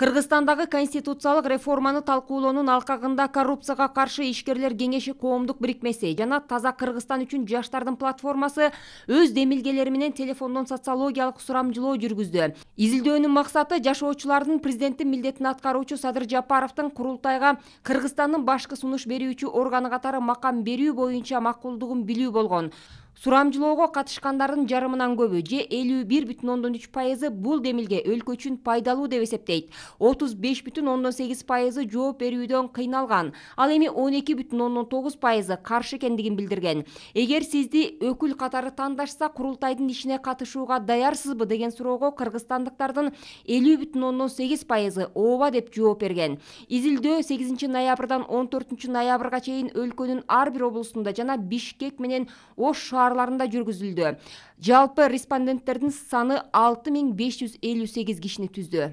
кыргызстандагы конституциялык реформаны талкуулоонун алкагында коррупцияга каршы ишкерлер кеңеши коомдук бирикмеси жана таза кыргызстан үчүн жаштардын платформасы өз демилгелери менен телефондон социологиялык сурамжылоо жүргүздү изилдөөнүн максаты жашоочулардын президенттин милдетин аткаруучу садыр жапаровдун курултайга кыргызстандын башкы сунуш берүүчү органы катары макам берүү боюнча макулдугун билүү болгон сурамжылоого катышкандардын жарымынан көбү же элүү бир бүтүн ондон үч пайызы бул демилге өлкө үчүн пайдалуу деп эсептейт отуз беш бүтүн ондон сегиз пайызы жооп берүүдөн кыйналган ал эми он эки бүтүн ондон тогуз пайызы каршы экендигин билдирген эгер сизди өкүл катары тандашса курултайдын ишине катышууга даярсызбы деген суроого кыргызстандыктардын элүү бүтүн ондон сегиз пайызы ооба деп жооп берген изилдөө сегизинчи ноябрдан он төртүнчү ноябрга чейин өлкөнүн ар бир облусунда жана бишкек менен ош шаар шаардарында жүргүзүлдү жалпы респонденттердин саны алты миң беш жүз элүү сегиз кишини түздү